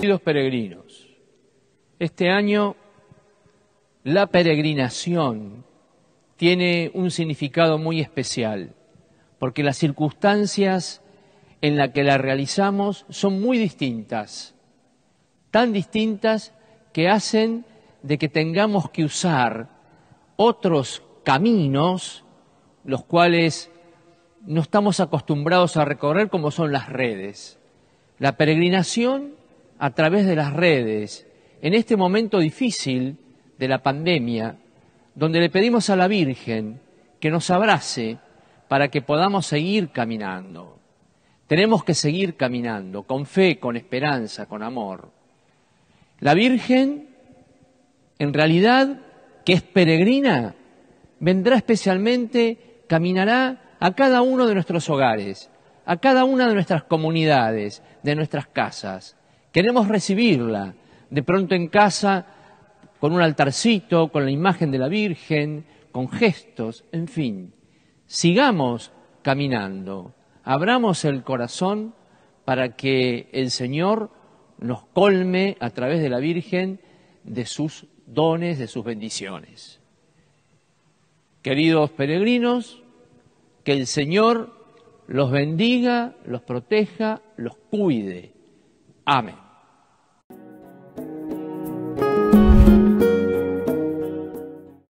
Queridos peregrinos, este año la peregrinación tiene un significado muy especial, porque las circunstancias en las que la realizamos son muy distintas, tan distintas que hacen de que tengamos que usar otros caminos, los cuales no estamos acostumbrados a recorrer como son las redes. La peregrinación a través de las redes, en este momento difícil de la pandemia, donde le pedimos a la Virgen que nos abrace para que podamos seguir caminando. Tenemos que seguir caminando con fe, con esperanza, con amor. La Virgen, en realidad, que es peregrina, vendrá especialmente, caminará a cada uno de nuestros hogares, a cada una de nuestras comunidades, de nuestras casas. Queremos recibirla, de pronto en casa, con un altarcito, con la imagen de la Virgen, con gestos, en fin. Sigamos caminando, abramos el corazón para que el Señor nos colme a través de la Virgen de sus dones, de sus bendiciones. Queridos peregrinos, que el Señor los bendiga, los proteja, los cuide. Amén.